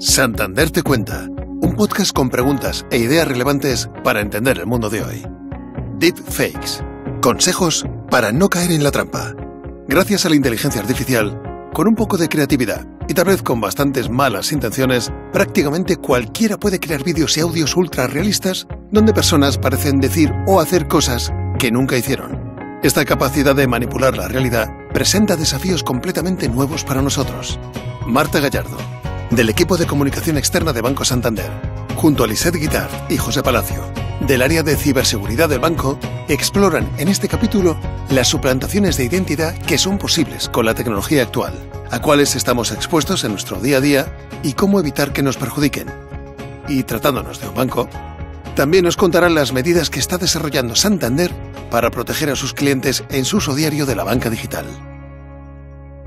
Santander te cuenta, un podcast con preguntas e ideas relevantes para entender el mundo de hoy. Deep Fakes, consejos para no caer en la trampa. Gracias a la inteligencia artificial, con un poco de creatividad y tal vez con bastantes malas intenciones, prácticamente cualquiera puede crear vídeos y audios ultra realistas donde personas parecen decir o hacer cosas que nunca hicieron. Esta capacidad de manipular la realidad presenta desafíos completamente nuevos para nosotros. Marta Gallardo, del equipo de comunicación externa de Banco Santander, junto a Lisette Guitart y José Palacio, del área de ciberseguridad del banco, exploran en este capítulo las suplantaciones de identidad que son posibles con la tecnología actual, a cuáles estamos expuestos en nuestro día a día y cómo evitar que nos perjudiquen. Y tratándonos de un banco, también nos contarán las medidas que está desarrollando Santander para proteger a sus clientes en su uso diario de la banca digital.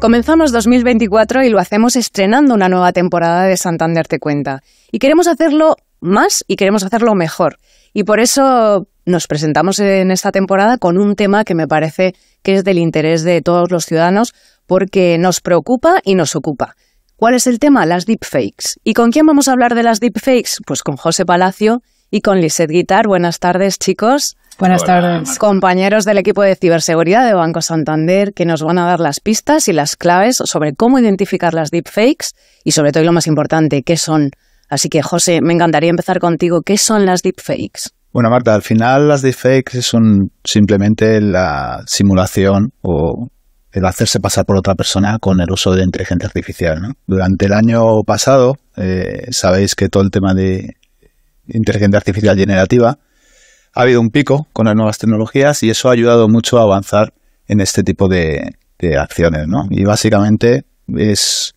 Comenzamos 2024 y lo hacemos estrenando una nueva temporada de Santander Te Cuenta. Y queremos hacerlo más y queremos hacerlo mejor. Y por eso nos presentamos en esta temporada con un tema que me parece que es del interés de todos los ciudadanos porque nos preocupa y nos ocupa. ¿Cuál es el tema? Las deepfakes. ¿Y con quién vamos a hablar de las deepfakes? Pues con José Palacio y con Lisette Guitar. Buenas tardes, chicos. Buenas tardes. Compañeros del equipo de ciberseguridad de Banco Santander que nos van a dar las pistas y las claves sobre cómo identificar las deepfakes y sobre todo lo más importante, qué son. Así que José, me encantaría empezar contigo. ¿Qué son las deepfakes? Bueno, Marta, al final las deepfakes son simplemente la simulación o el hacerse pasar por otra persona con el uso de inteligencia artificial. Durante el año pasado, eh, sabéis que todo el tema de inteligencia artificial generativa ha habido un pico con las nuevas tecnologías y eso ha ayudado mucho a avanzar en este tipo de, acciones, ¿no? Y básicamente es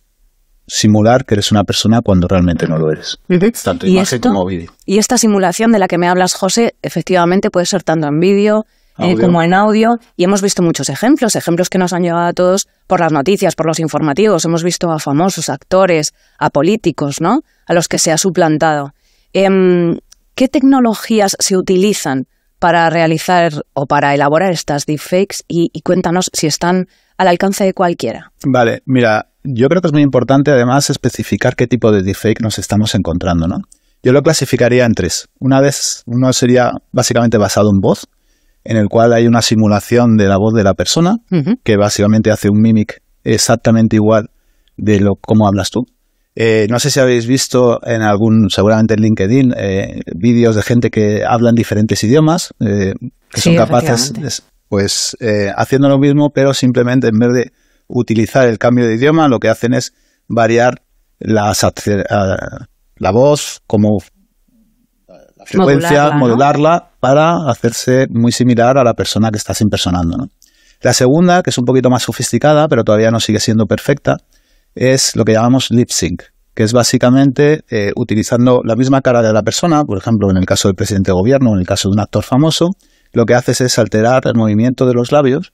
simular que eres una persona cuando realmente no lo eres. Tanto imagen como vídeo. Y esta simulación de la que me hablas, José, efectivamente puede ser tanto en vídeo eh, como en audio y hemos visto muchos ejemplos, ejemplos que nos han llegado a todos por las noticias, por los informativos. Hemos visto a famosos, actores, a políticos, ¿no? A los que se ha suplantado. Em, ¿Qué tecnologías se utilizan para realizar o para elaborar estas deepfakes? Y, cuéntanos si están al alcance de cualquiera. Vale, mira, yo creo que es muy importante además especificar qué tipo de deepfake nos estamos encontrando, ¿no? Yo lo clasificaría en tres. Una vez, uno sería básicamente basado en voz, en el cual hay una simulación de la voz de la persona, que básicamente hace un mimic exactamente igual de lo cómo hablas tú. Eh, no sé si habéis visto en algún, seguramente en LinkedIn, eh, vídeos de gente que hablan diferentes idiomas, eh, que son capaces, pues, haciendo lo mismo, pero simplemente en vez de utilizar el cambio de idioma, lo que hacen es variar la voz, como la frecuencia, modularla, para hacerse muy similar a la persona que estás impersonando. La segunda, que es un poquito más sofisticada, pero todavía no sigue siendo perfecta, es lo que llamamos lip sync, que es básicamente eh, utilizando la misma cara de la persona, por ejemplo, en el caso del presidente de gobierno o en el caso de un actor famoso, lo que haces es alterar el movimiento de los labios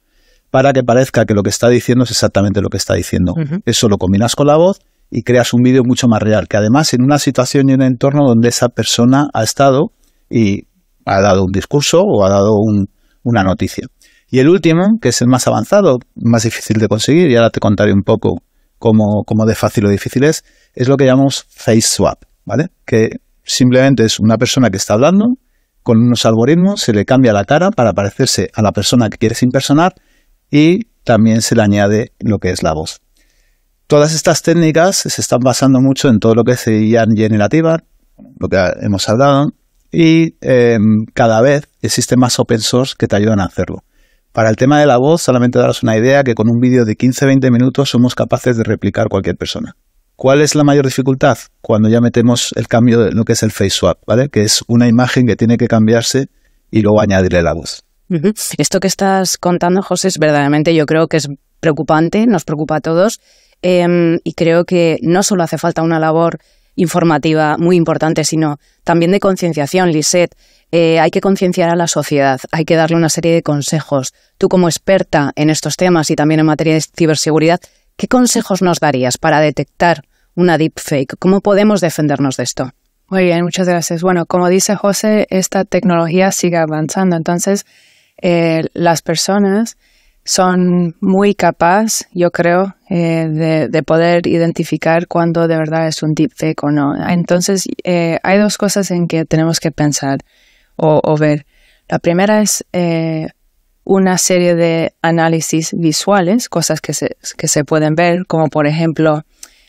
para que parezca que lo que está diciendo es exactamente lo que está diciendo. Eso lo combinas con la voz y creas un vídeo mucho más real, que además en una situación y un entorno donde esa persona ha estado y ha dado un discurso o ha dado una noticia. Y el último, que es el más avanzado, más difícil de conseguir, y ahora te contaré un poco como, de fácil o difícil es, es lo que llamamos face swap, ¿vale? Que simplemente es una persona que está hablando, con unos algoritmos se le cambia la cara para parecerse a la persona que quieres impersonar y también se le añade lo que es la voz. Todas estas técnicas se están basando mucho en todo lo que es IA generativa, lo que hemos hablado, y eh, cada vez existen más open source que te ayudan a hacerlo. Para el tema de la voz, solamente daros una idea que con un vídeo de 15-20 minutos somos capaces de replicar cualquier persona. ¿Cuál es la mayor dificultad? Cuando ya metemos el cambio de lo que es el face swap, ¿vale? Que es una imagen que tiene que cambiarse y luego añadirle la voz. Esto que estás contando, José, es verdaderamente yo creo que es preocupante, nos preocupa a todos. Em, y creo que no solo hace falta una labor informativa muy importante, sino también de concienciación, Lisette. Eh, hay que concienciar a la sociedad, hay que darle una serie de consejos. Tú como experta en estos temas y también en materia de ciberseguridad, ¿qué consejos nos darías para detectar una deepfake? ¿Cómo podemos defendernos de esto? Muy bien, muchas gracias. Bueno, como dice José, esta tecnología sigue avanzando, entonces eh, las personas son muy capaces, yo creo, eh, de, poder identificar cuándo de verdad es un deepfake o no. Entonces, eh, hay dos cosas en que tenemos que pensar o, ver. La primera es eh, una serie de análisis visuales, cosas que se, que se pueden ver, como por ejemplo,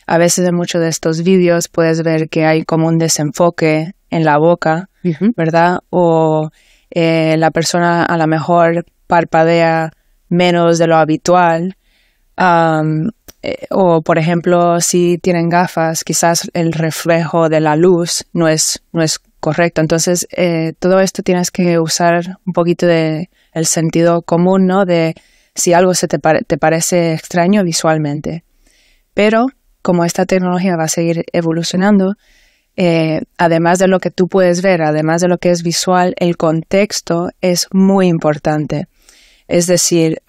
a veces en muchos de estos vídeos puedes ver que hay como un desenfoque en la boca, ¿verdad? O la persona a lo mejor parpadea menos de lo habitual. Eh, o, por ejemplo, si tienen gafas, quizás el reflejo de la luz no es, correcto. Entonces, eh, todo esto tienes que usar un poquito de el sentido común, ¿no? De si algo se te, parece extraño visualmente. Pero, como esta tecnología va a seguir evolucionando, eh, además de lo que tú puedes ver, además de lo que es visual, el contexto es muy importante. Es decir,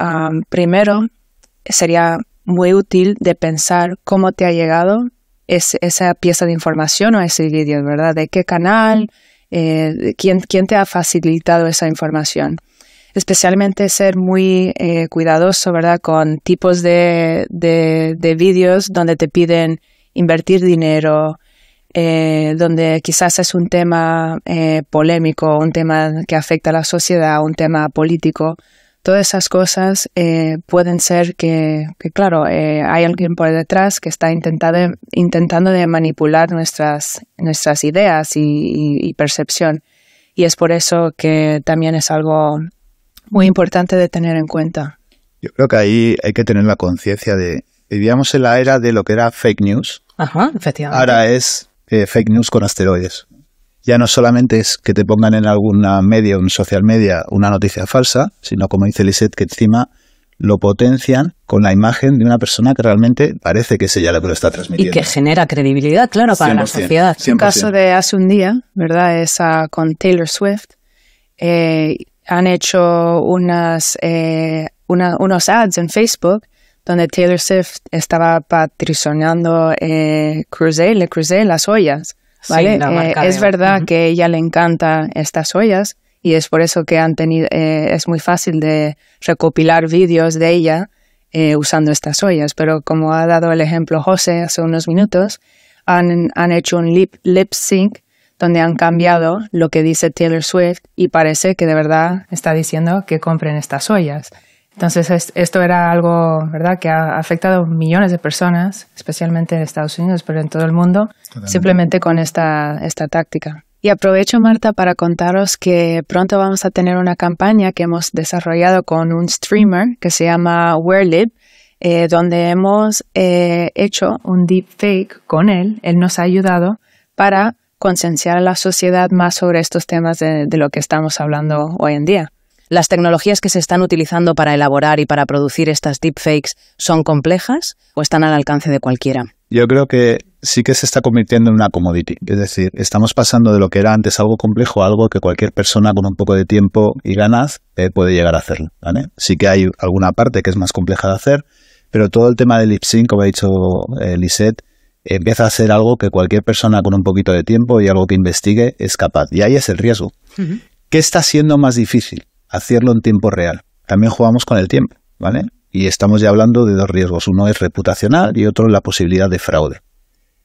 primero sería muy útil de pensar cómo te ha llegado esa pieza de información o ese vídeo, ¿verdad? ¿De qué canal? Eh, ¿quién, te ha facilitado esa información? Especialmente ser muy eh, cuidadoso, ¿verdad? Con tipos de, de, vídeos donde te piden invertir dinero, eh, donde quizás es un tema polémico, un tema que afecta a la sociedad, un tema político todas esas cosas eh, pueden ser que, claro, eh, hay alguien por detrás que está intentando de manipular nuestras, nuestras ideas y, percepción. Y es por eso que también es algo muy importante de tener en cuenta. Yo creo que ahí hay que tener la conciencia de, vivíamos en la era de lo que era fake news. Ajá, efectivamente. Ahora es eh, fake news con asteroides ya no solamente es que te pongan en alguna media, un social media, una noticia falsa, sino como dice Lisette, que encima lo potencian con la imagen de una persona que realmente parece que es ella la que lo está transmitiendo. Y que genera credibilidad, claro, para la sociedad. Un caso de hace un día, ¿verdad? Es con Taylor Swift. Eh, han hecho unas, eh, unos ads en Facebook donde Taylor Swift estaba patrocinando eh, Le Cruzé, las ollas. Eh, es verdad que a ella le encantan estas ollas y es por eso que han tenido, eh, es muy fácil de recopilar vídeos de ella eh, usando estas ollas, pero como ha dado el ejemplo José hace unos minutos, han, han hecho un lip, lip sync donde han cambiado lo que dice Taylor Swift y parece que de verdad está diciendo que compren estas ollas. Entonces esto era algo, ¿verdad?, que ha afectado a millones de personas, especialmente en Estados Unidos, pero en todo el mundo, simplemente con esta, táctica. Y aprovecho, Marta, para contaros que pronto vamos a tener una campaña que hemos desarrollado con un streamer que se llama WearLib, eh, donde hemos eh, hecho un deepfake con él. Él nos ha ayudado para concienciar a la sociedad más sobre estos temas de lo que estamos hablando hoy en día. ¿Las tecnologías que se están utilizando para elaborar y para producir estas deepfakes son complejas o están al alcance de cualquiera? Yo creo que sí que se está convirtiendo en una commodity. Es decir, estamos pasando de lo que era antes algo complejo a algo que cualquier persona con un poco de tiempo y ganas eh, puede llegar a hacerlo. Sí que hay alguna parte que es más compleja de hacer, pero todo el tema del lip sync, como ha dicho eh, Lisette, empieza a ser algo que cualquier persona con un poquito de tiempo y algo que investigue es capaz. Y ahí es el riesgo. ¿Qué está siendo más difícil? hacerlo en tiempo real. También jugamos con el tiempo, ¿vale? Y estamos ya hablando de dos riesgos. Uno es reputacional y otro la posibilidad de fraude.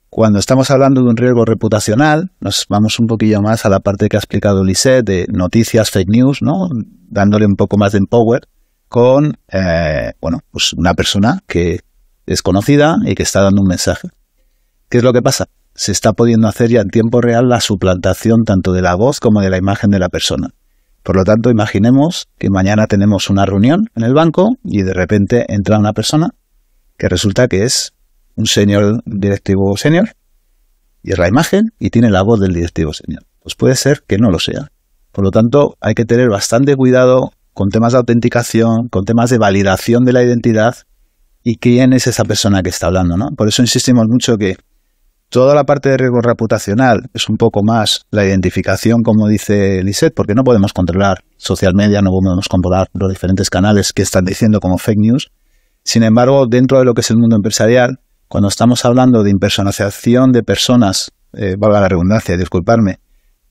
Cuando estamos hablando de un riesgo reputacional, nos vamos un poquillo más a la parte que ha explicado Lisette de noticias, fake news, ¿no? Dándole un poco más de empower con, eh, bueno, pues una persona que es conocida y que está dando un mensaje. ¿Qué es lo que pasa? Se está pudiendo hacer ya en tiempo real la suplantación tanto de la voz como de la imagen de la persona. Por lo tanto, imaginemos que mañana tenemos una reunión en el banco y de repente entra una persona que resulta que es un señor directivo senior y es la imagen y tiene la voz del directivo senior. Pues puede ser que no lo sea. Por lo tanto, hay que tener bastante cuidado con temas de autenticación, con temas de validación de la identidad y quién es esa persona que está hablando, ¿no? Por eso insistimos mucho que Toda la parte de riesgo reputacional es un poco más la identificación, como dice Lisette, porque no podemos controlar social media, no podemos controlar los diferentes canales que están diciendo como fake news. Sin embargo, dentro de lo que es el mundo empresarial, cuando estamos hablando de impersonación de personas, eh, valga la redundancia, disculparme,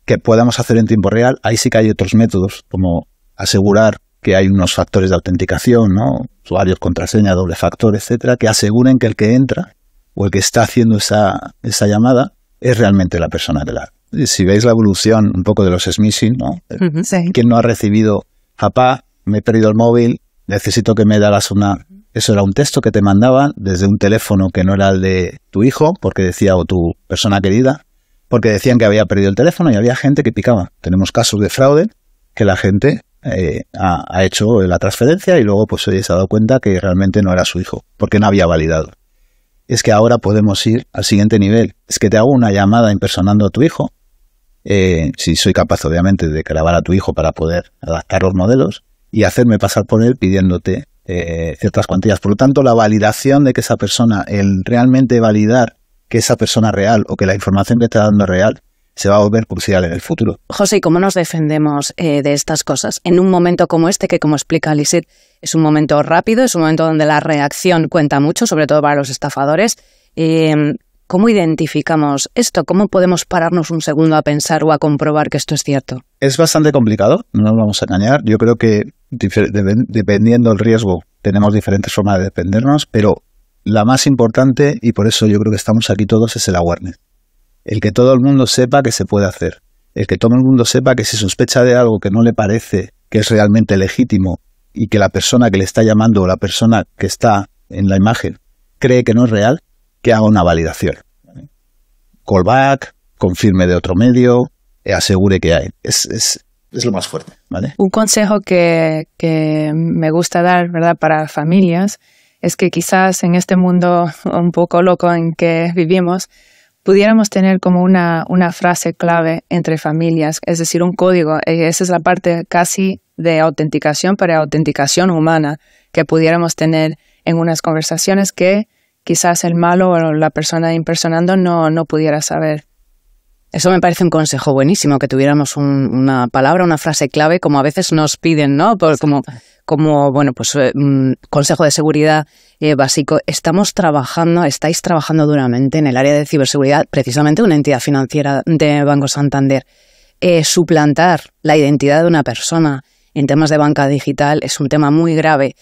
que podamos hacer en tiempo real, ahí sí que hay otros métodos, como asegurar que hay unos factores de autenticación, ¿no? usuarios, contraseña, doble factor, etcétera, que aseguren que el que entra o el que está haciendo esa, esa llamada es realmente la persona de la... Si veis la evolución un poco de los smishing, ¿no? sí. ¿Quién no ha recibido, papá, me he perdido el móvil, necesito que me la una... Eso era un texto que te mandaban desde un teléfono que no era el de tu hijo, porque decía, o tu persona querida, porque decían que había perdido el teléfono y había gente que picaba. Tenemos casos de fraude que la gente eh, ha, hecho la transferencia y luego pues se ha dado cuenta que realmente no era su hijo, porque no había validado es que ahora podemos ir al siguiente nivel. Es que te hago una llamada impersonando a tu hijo, eh, si soy capaz obviamente de grabar a tu hijo para poder adaptar los modelos y hacerme pasar por él pidiéndote eh, ciertas cuantías. Por lo tanto, la validación de que esa persona, el realmente validar que esa persona es real o que la información que está dando es real, se va a volver crucial en el futuro. José, ¿y cómo nos defendemos eh, de estas cosas? En un momento como este, que como explica Lisette, es un momento rápido, es un momento donde la reacción cuenta mucho, sobre todo para los estafadores. Em, ¿Cómo identificamos esto? ¿Cómo podemos pararnos un segundo a pensar o a comprobar que esto es cierto? Es bastante complicado, no nos vamos a engañar. Yo creo que dependiendo del riesgo tenemos diferentes formas de defendernos, pero la más importante, y por eso yo creo que estamos aquí todos, es el awareness el que todo el mundo sepa que se puede hacer, el que todo el mundo sepa que si sospecha de algo que no le parece que es realmente legítimo y que la persona que le está llamando o la persona que está en la imagen cree que no es real, que haga una validación. Call back, confirme de otro medio, eh, asegure que hay. Es, lo más fuerte. Un consejo que, que me gusta dar ¿verdad? para familias es que quizás en este mundo un poco loco en que vivimos, pudiéramos tener como una, frase clave entre familias, es decir, un código. Eh, esa es la parte casi de autenticación para autenticación humana que pudiéramos tener en unas conversaciones que quizás el malo o la persona impersonando no, no pudiera saber. Eso me parece un consejo buenísimo, que tuviéramos una palabra, una frase clave, como a veces nos piden, ¿no? Por, como, bueno, pues eh, mm, consejo de seguridad eh, básico. Estamos trabajando, estáis trabajando duramente en el área de ciberseguridad, precisamente una entidad financiera de Banco Santander. Eh, suplantar la identidad de una persona en temas de banca digital es un tema muy grave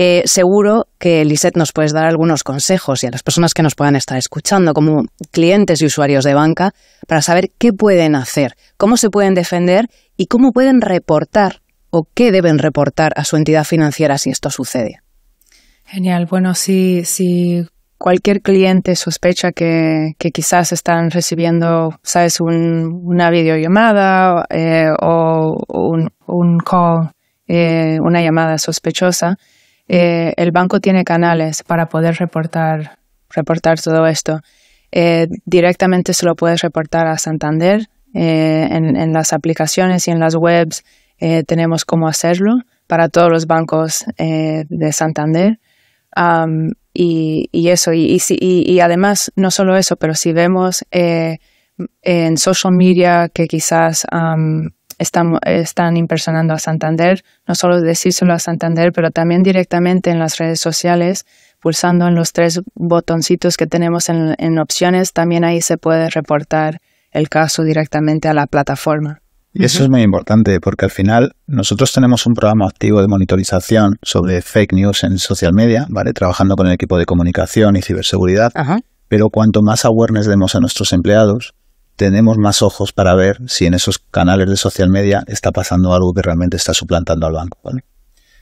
eh, seguro que, Liset nos puedes dar algunos consejos y a las personas que nos puedan estar escuchando como clientes y usuarios de banca para saber qué pueden hacer, cómo se pueden defender y cómo pueden reportar o qué deben reportar a su entidad financiera si esto sucede. Genial. Bueno, si, cualquier cliente sospecha que, quizás están recibiendo, sabes, una videollamada eh, o un, call, eh, una llamada sospechosa, eh, el banco tiene canales para poder reportar, reportar todo esto. Eh, directamente se lo puedes reportar a Santander eh, en, las aplicaciones y en las webs. tenemos cómo hacerlo para todos los bancos de Santander. y, eso, y, y, y, además, no solo eso, pero si vemos en social media que quizás están, están impersonando a Santander, no solo decírselo a Santander, pero también directamente en las redes sociales, pulsando en los tres botoncitos que tenemos en, opciones, también ahí se puede reportar el caso directamente a la plataforma. Y eso es muy importante porque al final nosotros tenemos un programa activo de monitorización sobre fake news en social media, ¿vale? Trabajando con el equipo de comunicación y ciberseguridad. Pero cuanto más awareness demos a nuestros empleados, tenemos más ojos para ver si en esos canales de social media está pasando algo que realmente está suplantando al banco.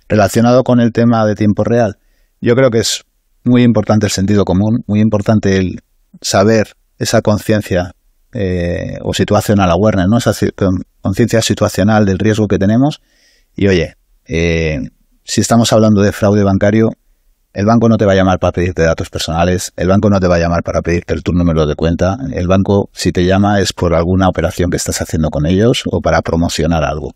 Relacionado con el tema de tiempo real, yo creo que es muy importante el sentido común, muy importante el saber esa conciencia eh, o situacional awareness, ¿no? esa conciencia situacional del riesgo que tenemos. Y oye, eh, si estamos hablando de fraude bancario, el banco no te va a llamar para pedirte datos personales, el banco no te va a llamar para pedirte tu número de cuenta, el banco si te llama es por alguna operación que estás haciendo con ellos o para promocionar algo.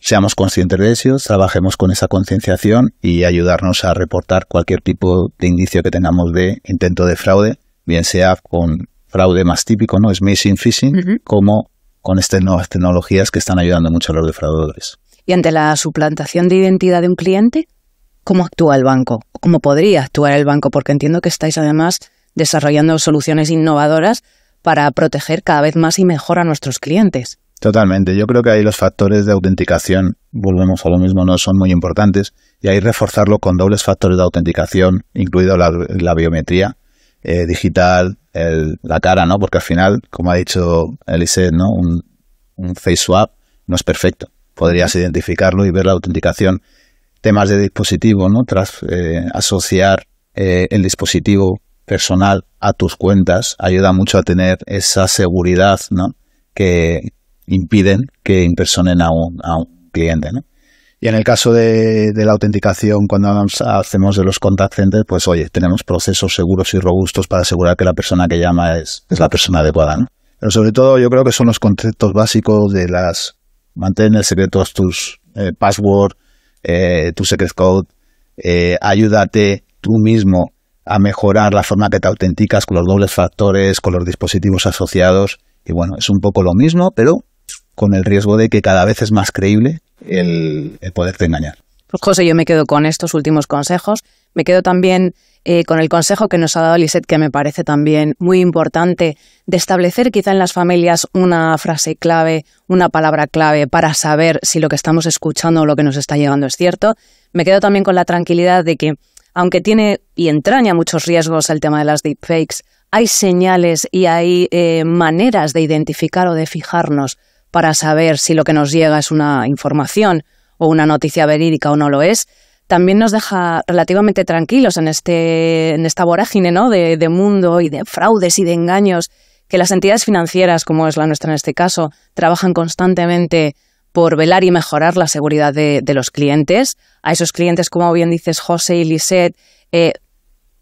Seamos conscientes de eso, trabajemos con esa concienciación y ayudarnos a reportar cualquier tipo de indicio que tengamos de intento de fraude, bien sea con fraude más típico, ¿no? Es phishing, phishing, como con estas nuevas tecnologías que están ayudando mucho a los defraudadores. ¿Y ante la suplantación de identidad de un cliente? cómo actúa el banco, cómo podría actuar el banco, porque entiendo que estáis además desarrollando soluciones innovadoras para proteger cada vez más y mejor a nuestros clientes. Totalmente. Yo creo que ahí los factores de autenticación, volvemos a lo mismo, no son muy importantes. Y ahí reforzarlo con dobles factores de autenticación, incluido la, biometría eh, digital, la cara, ¿no? Porque al final, como ha dicho Elise, ¿no? Un, un face swap no es perfecto. Podrías identificarlo y ver la autenticación temas de dispositivo, ¿no? Tras eh, asociar eh, el dispositivo personal a tus cuentas, ayuda mucho a tener esa seguridad, Que impiden que impersonen a un, a un cliente, Y en el caso de, la autenticación, cuando hacemos de los contact centers, pues oye, tenemos procesos seguros y robustos para asegurar que la persona que llama es, la persona adecuada. ¿no? Pero sobre todo yo creo que son los conceptos básicos de las... Mantén el secreto tus eh, passwords, eh, tu Secret Code, eh, ayúdate tú mismo a mejorar la forma que te autenticas con los dobles factores, con los dispositivos asociados. Y bueno, es un poco lo mismo, pero con el riesgo de que cada vez es más creíble el, el poderte engañar. Pues José, yo me quedo con estos últimos consejos. Me quedo también eh, con el consejo que nos ha dado Lisette, que me parece también muy importante, de establecer quizá en las familias una frase clave, una palabra clave para saber si lo que estamos escuchando o lo que nos está llegando es cierto. Me quedo también con la tranquilidad de que, aunque tiene y entraña muchos riesgos el tema de las deepfakes, hay señales y hay eh, maneras de identificar o de fijarnos para saber si lo que nos llega es una información o una noticia verídica o no lo es también nos deja relativamente tranquilos en, este, en esta vorágine de, mundo y de fraudes y de engaños que las entidades financieras, como es la nuestra en este caso, trabajan constantemente por velar y mejorar la seguridad de, los clientes. A esos clientes, como bien dices José y Lisette, eh,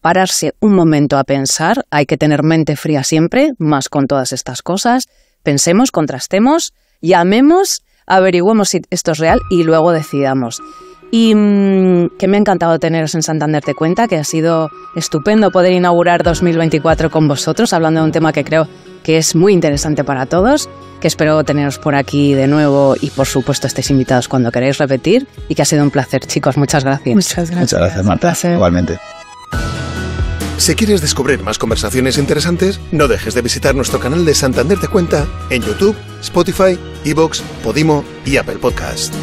pararse un momento a pensar, hay que tener mente fría siempre, más con todas estas cosas. Pensemos, contrastemos, llamemos, averigüemos si esto es real y luego decidamos y mm, que me ha encantado teneros en Santander de Cuenta, que ha sido estupendo poder inaugurar 2024 con vosotros, hablando de un tema que creo que es muy interesante para todos, que espero teneros por aquí de nuevo y por supuesto estéis invitados cuando queréis repetir y que ha sido un placer, chicos, muchas gracias. Muchas gracias. Muchas gracias, Marta. Igualmente. Si quieres descubrir más conversaciones interesantes, no dejes de visitar nuestro canal de Santander de Cuenta en YouTube, Spotify, Evox, Podimo y Apple Podcast.